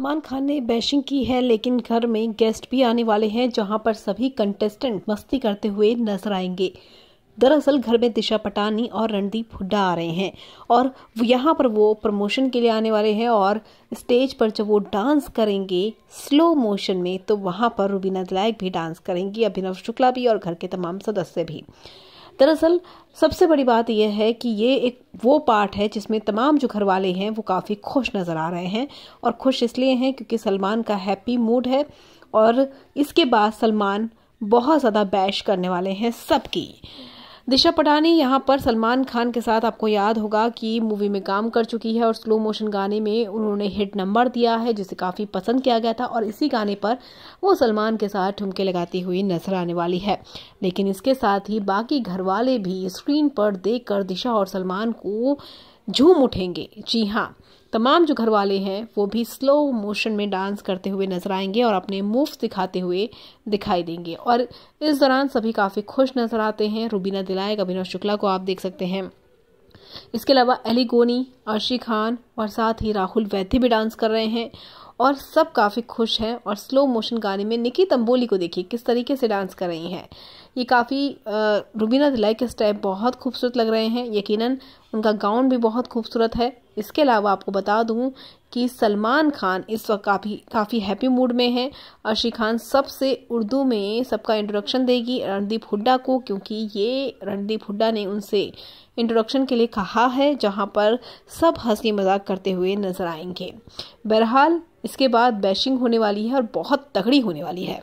सलमान खान ने बैशिंग की है लेकिन घर में गेस्ट भी आने वाले हैं जहां पर सभी कंटेस्टेंट मस्ती करते हुए नजर आएंगे दरअसल घर में दिशा पटानी और रणदीप हुड्डा आ रहे हैं और यहाँ पर वो प्रमोशन के लिए आने वाले हैं और स्टेज पर जब वो डांस करेंगे स्लो मोशन में तो वहां पर रूबीना दलायक भी डांस करेंगी अभिनव शुक्ला भी और घर के तमाम सदस्य भी दरअसल सबसे बड़ी बात यह है कि ये एक वो पार्ट है जिसमें तमाम जो घर वाले हैं वो काफ़ी खुश नज़र आ रहे हैं और खुश इसलिए हैं क्योंकि सलमान का हैप्पी मूड है और इसके बाद सलमान बहुत ज़्यादा बैश करने वाले हैं सबकी दिशा पटानी यहाँ पर सलमान खान के साथ आपको याद होगा कि मूवी में काम कर चुकी है और स्लो मोशन गाने में उन्होंने हिट नंबर दिया है जिसे काफ़ी पसंद किया गया था और इसी गाने पर वो सलमान के साथ ठुमके लगाती हुई नजर आने वाली है लेकिन इसके साथ ही बाकी घर वाले भी स्क्रीन पर देखकर दिशा और सलमान को झूम उठेंगे जी हाँ तमाम जो घर वाले हैं वो भी स्लो मोशन में डांस करते हुए नजर आएंगे और अपने मूव दिखाते हुए दिखाई देंगे और इस दौरान सभी काफ़ी खुश नजर आते हैं रूबीना दिलायक अभिनव शुक्ला को आप देख सकते हैं इसके अलावा एलिगोनी गोनी अर्शी खान और साथ ही राहुल वैद्य भी डांस कर रहे हैं और सब काफ़ी खुश हैं और स्लो मोशन गाने में निकी तंबोली को देखिए किस तरीके से डांस कर रही हैं ये काफ़ी रुबीना दिलाई के स्टेप बहुत खूबसूरत लग रहे हैं यकीनन उनका गाउन भी बहुत खूबसूरत है इसके अलावा आपको बता दूं कि सलमान खान इस वक्त काफ़ी काफ़ी हैप्पी मूड में हैं अर्शी खान सबसे उर्दू में सबका इंट्रोडक्शन देगी रणदीप हुड्डा को क्योंकि ये रणदीप हुड्डा ने उनसे इंट्रोडक्शन के लिए कहा है जहां पर सब हंसी मजाक करते हुए नजर आएंगे बहरहाल इसके बाद बैशिंग होने वाली है और बहुत तगड़ी होने वाली है